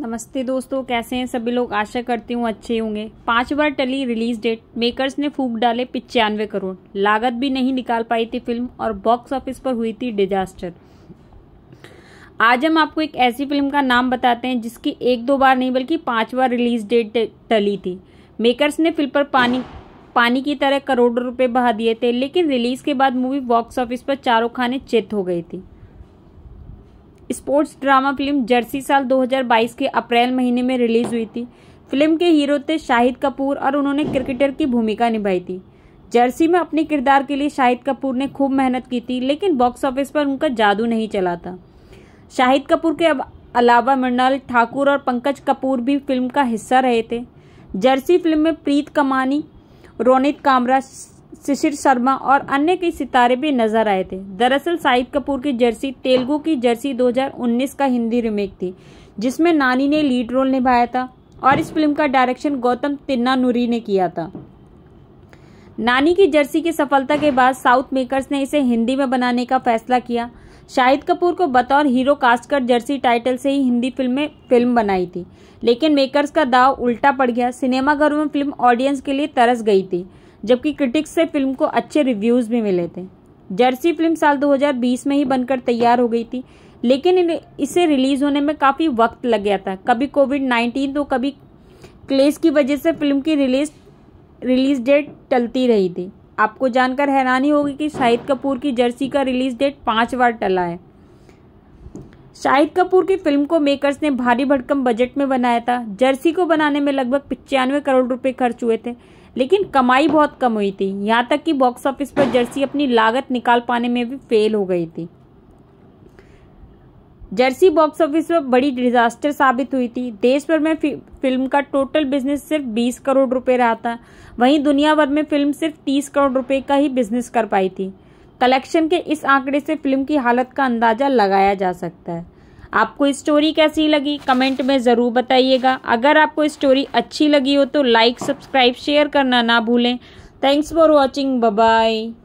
नमस्ते दोस्तों कैसे हैं सभी लोग आशा करती हूँ अच्छे होंगे पांच बार टली रिलीज डेट मेकर्स ने फूक डाले पिचानवे करोड़ लागत भी नहीं निकाल पाई थी फिल्म और बॉक्स ऑफिस पर हुई थी डिजास्टर आज हम आपको एक ऐसी फिल्म का नाम बताते हैं जिसकी एक दो बार नहीं बल्कि पांच बार रिलीज डेट टली थी मेकर्स ने फिल्म पर पानी पानी की तरह करोड़ों रुपए बहा दिए थे लेकिन रिलीज के बाद मूवी बॉक्स ऑफिस पर चारों खाने चित हो गई थी स्पोर्ट्स ड्रामा फिल्म जर्सी साल 2022 के अप्रैल महीने में रिलीज हुई थी फिल्म के हीरो थे शाहिद कपूर और उन्होंने क्रिकेटर की भूमिका निभाई थी जर्सी में अपने किरदार के लिए शाहिद कपूर ने खूब मेहनत की थी लेकिन बॉक्स ऑफिस पर उनका जादू नहीं चला था शाहिद कपूर के अलावा मृणाल ठाकुर और पंकज कपूर भी फिल्म का हिस्सा रहे थे जर्सी फिल्म में प्रीत कमानी रोनित कामरा शिशिर शर्मा और अन्य कई सितारे भी नजर आए थे दरअसल शाहिद कपूर की जर्सी तेलुगु की जर्सी 2019 का हिंदी रीमेक थी जिसमें नानी ने लीड रोल निभाया था और इस फिल्म का डायरेक्शन गौतम नूरी ने किया था नानी की जर्सी की सफलता के बाद साउथ मेकर्स ने इसे हिंदी में बनाने का फैसला किया शाहिद कपूर को बतौर हीरो कास्ट कर जर्सी टाइटल से ही हिंदी फिल्म में फिल्म बनाई थी लेकिन मेकर्स का दाव उल्टा पड़ गया सिनेमाघरों में फिल्म ऑडियंस के लिए तरस गई थी जबकि क्रिटिक्स से फिल्म को अच्छे रिव्यूज़ भी मिले थे जर्सी फिल्म साल 2020 में ही बनकर तैयार हो गई थी लेकिन इसे रिलीज़ होने में काफ़ी वक्त लग गया था कभी कोविड 19 तो कभी क्लेस की वजह से फिल्म की रिलीज रिलीज डेट टलती रही थी आपको जानकर हैरानी होगी कि शाहिद कपूर की जर्सी का रिलीज डेट पाँच बार टला है शाहिद कपूर की फिल्म को मेकर्स ने भारी भड़कम बजट में बनाया था जर्सी को बनाने में लगभग पिचानवे करोड़ रुपए खर्च हुए थे लेकिन कमाई बहुत कम हुई थी यहाँ तक कि बॉक्स ऑफिस पर जर्सी अपनी लागत निकाल पाने में भी फेल हो गई थी जर्सी बॉक्स ऑफिस पर बड़ी डिजास्टर साबित हुई थी देश भर में फिल्म का टोटल बिजनेस सिर्फ 20 करोड़ रुपए रहा था वहीं दुनिया भर में फिल्म सिर्फ 30 करोड़ रुपए का ही बिजनेस कर पाई थी कलेक्शन के इस आंकड़े से फिल्म की हालत का अंदाजा लगाया जा सकता है आपको स्टोरी कैसी लगी कमेंट में ज़रूर बताइएगा अगर आपको स्टोरी अच्छी लगी हो तो लाइक सब्सक्राइब शेयर करना ना भूलें थैंक्स फॉर वॉचिंग बाय